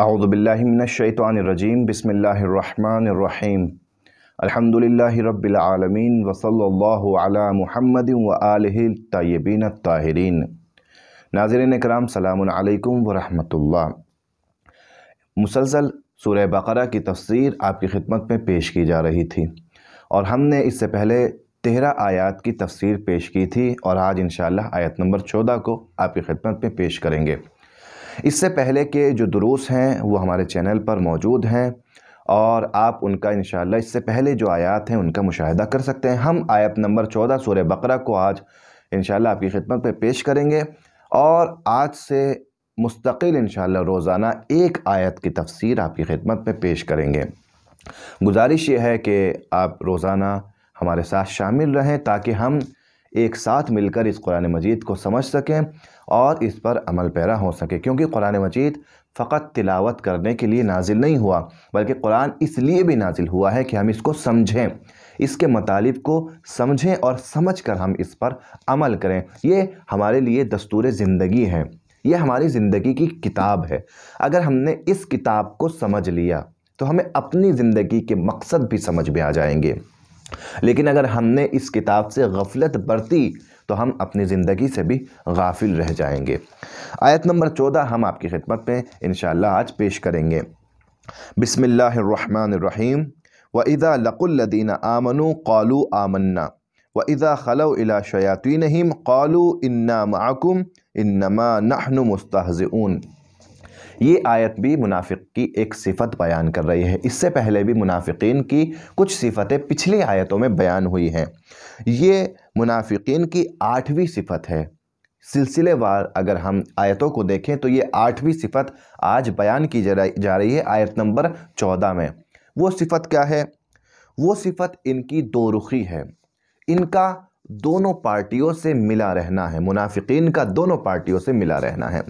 अउदबिल्लिमिनशैतरजीम बसमीम अलहमदिल्ला रबालमीन वसल महमद सल्लल्लाहु ताहरीन नाजरन कराम सलाम अलैकुम मुसलसल सूरह बकरा की तफसीर आपकी खिदमत में पेश की जा रही थी और हमने इससे पहले तेरह आयात की तफसीर पेश की थी और आज इन आयत नंबर चौदह को आपकी खिदमत में पेश करेंगे इससे पहले के जो दुरूस हैं वो हमारे चैनल पर मौजूद हैं और आप उनका इन इससे पहले जो आयात हैं उनका मुशाहिदा कर सकते हैं हम आयत नंबर चौदह सूर बकरा को आज इन आपकी खिदमत पर पे पेश करेंगे और आज से मुस्तकिल इन रोज़ाना एक आयत की तफसीर आपकी खिदमत में पे पेश करेंगे गुजारिश ये है कि आप रोज़ाना हमारे साथ शामिल रहें ताकि हम एक साथ मिलकर इस कुरान मजीद को समझ सकें और इस पर अमल पैरा हो सके क्योंकि कुरान मजीद फ़कत तिलावत करने के लिए नाजिल नहीं हुआ बल्कि कुरान इसलिए भी नाजिल हुआ है कि हम इसको समझें इसके मतालब को समझें और समझ कर हम इस पर अमल करें ये हमारे लिए दस्तूर ज़िंदगी है ये हमारी ज़िंदगी की किताब है अगर हमने इस किताब को समझ लिया तो हमें अपनी ज़िंदगी के मकसद भी समझ में आ जाएंगे लेकिन अगर हमने इस किताब से गफलत बरती तो हम अपनी ज़िंदगी से भी गाफिल रह जाएंगे आयत नंबर चौदह हम आपकी खिदमत में इन आज पेश करेंगे बिसमीम व इज़ा लकुल्लदीन आमनु क़़लु आमन्ना व इदा खलो इला इन्ना माकुम इन्नमा नहनु मुस्तहज़ून ये आयत भी मुनाफिक की एक सिफत बयान कर रही है इससे पहले भी मुनाफिकीन की कुछ सिफतें पिछली आयतों में बयान हुई हैं ये मुनाफिकीन की आठवीं सिफत है सिलसिलेवार अगर हम आयतों को देखें तो ये आठवीं सिफत आज बयान की जा रही है आयत नंबर चौदह में वो सिफत क्या है वो सिफत इनकी दो रुखी है इनका दोनों पार्टियों से मिला रहना है मुनाफिकीन का दोनों पार्टियों से मिला रहना है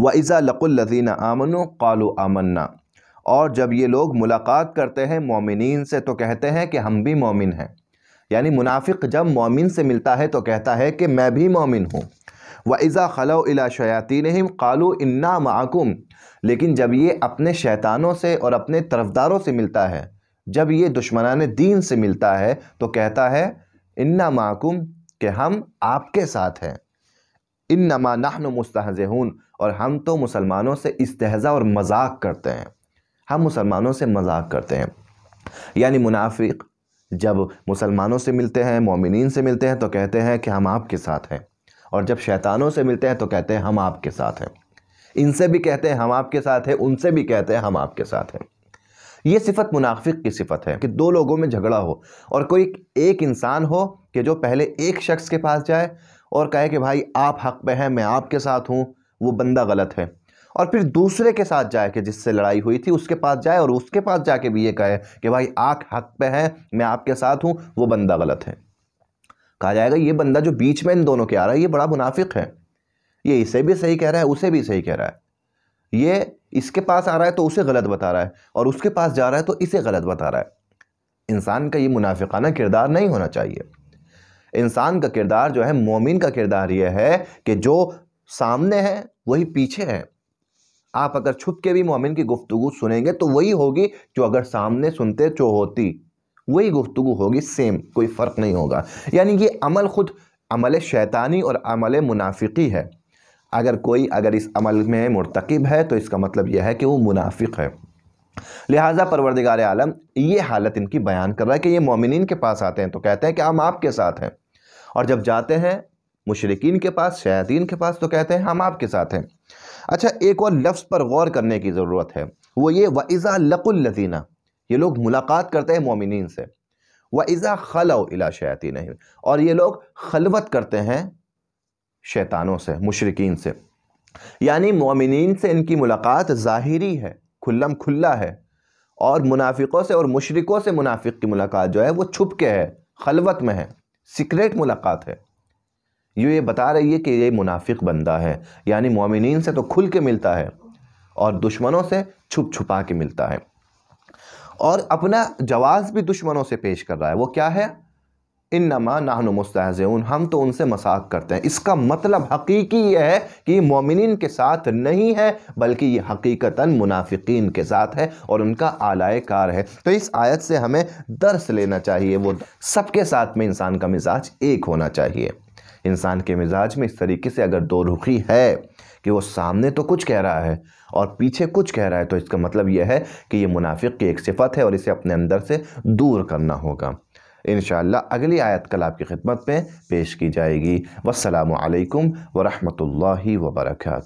वज़ा लक़ुल्लिन आमनु कालू आमन्ना और जब ये लोग मुलाकात करते हैं मोमिन से तो कहते हैं कि हम भी मोमिन हैं यानी मुनाफिक जब मोमिन से मिलता है तो कहता है कि मैं भी मोमिन हूँ वज़ा खलो अला शयातिन कालू इन्ना माकुम लेकिन जब ये अपने शैतानों से और अपने तरफदारों से मिलता है जब ये दुश्मनान दीन से मिलता है तो कहता है इन्ना माकुम कि हम आपके साथ हैं इन नमा नाहन मुस्तहजहून और हम तो मुसलमानों से इस्तहज़ा और मजाक करते हैं हम मुसलमानों से मजाक करते हैं यानी मुनाफिक जब मुसलमानों से मिलते हैं मोमिन से मिलते हैं तो कहते हैं कि हम आपके साथ हैं और जब शैतानों से मिलते हैं तो कहते हैं हम आपके साथ हैं इनसे भी कहते हैं हम आपके साथ हैं उनसे भी कहते हैं हम आपके साथ हैं ये सिफत मुनाफिक की सिफत है कि दो लोगों में झगड़ा हो और कोई एक इंसान हो कि जो पहले एक शख्स के पास जाए और कहे कि भाई आप हक पे हैं मैं आपके साथ हूँ वो बंदा गलत है और फिर दूसरे के साथ जाए कि जिससे लड़ाई हुई थी उसके पास जाए और उसके पास जाके भी ये कहे कि भाई आप हक पे हैं मैं आपके साथ हूँ वो बंदा गलत है कहा जाएगा ये बंदा जो बीच में इन दोनों के आ रहा है ये बड़ा मुनाफिक है ये इसे भी सही कह रहा है उसे भी सही कह रहा है ये इसके पास आ रहा है तो उसे गलत बता रहा है और उसके पास जा रहा है तो इसे गलत बता रहा है इंसान का ये मुनाफिकाना किरदार नहीं होना चाहिए इंसान का किरदार जो है मोमिन का किरदार यह है कि जो सामने है वही पीछे है आप अगर छुप के भी मोमिन की गुफ्तु सुनेंगे तो वही होगी जो अगर सामने सुनते जो होती वही गुफ्तु होगी सेम कोई फ़र्क नहीं होगा यानी कि अमल ख़ुद अमल शैतानी और अमल मुनाफिकी है अगर कोई अगर इस अमल में मरतकब है तो इसका मतलब यह है कि वो मुनाफिक है लिहाजा परवरदिगार आलम ये हालत इनकी बयान कर रहा है कि ये मोमिन के पास आते हैं तो कहते हैं कि हम आपके साथ हैं और जब जाते हैं मुशरकिन के पास शयातीन के पास तो कहते हैं हम आपके साथ हैं अच्छा एक और लफ्ज़ पर गौर करने की ज़रूरत है वो ये व इज़ा लक़ुल्लीना ये लोग मुलाकात करते हैं मोमिन से इज़ा खलो इला शयातीन और ये लोग खलवत करते हैं शैतानों से मुशरकिन से यानी मोमिन से इनकी मुलाकात ज़ाहरी है खुल्लम खुल्ला है और मुनाफिकों से और मुशरकों से मुनाफिक की मुलाकात जो है वो छुप के है खलवत में है सीक्रेट मुलाकात है यू ये बता रही है कि ये मुनाफिक बंदा है यानी मोमिन से तो खुल के मिलता है और दुश्मनों से छुप छुपा के मिलता है और अपना जवाब भी दुश्मनों से पेश कर रहा है वो क्या है इन नमा नाहन मुस्तज़ून हम तो उनसे मसाक करते हैं इसका मतलब हकीकी यह है कि मोमिन के साथ नहीं है बल्कि ये हकीकता मुनाफिकीन के साथ है और उनका आलाय कार है तो इस आयत से हमें दर्स लेना चाहिए वो सबके साथ में इंसान का मिजाज एक होना चाहिए इंसान के मिजाज में इस तरीके से अगर दो रुखी है कि वो सामने तो कुछ कह रहा है और पीछे कुछ कह रहा है तो इसका मतलब यह है कि ये मुनाफिक की एक सिफत है और इसे अपने अंदर से दूर करना होगा इन अगली आयत कल आपकी खिदमत में पेश की जाएगी वालकम वरहमल वर्का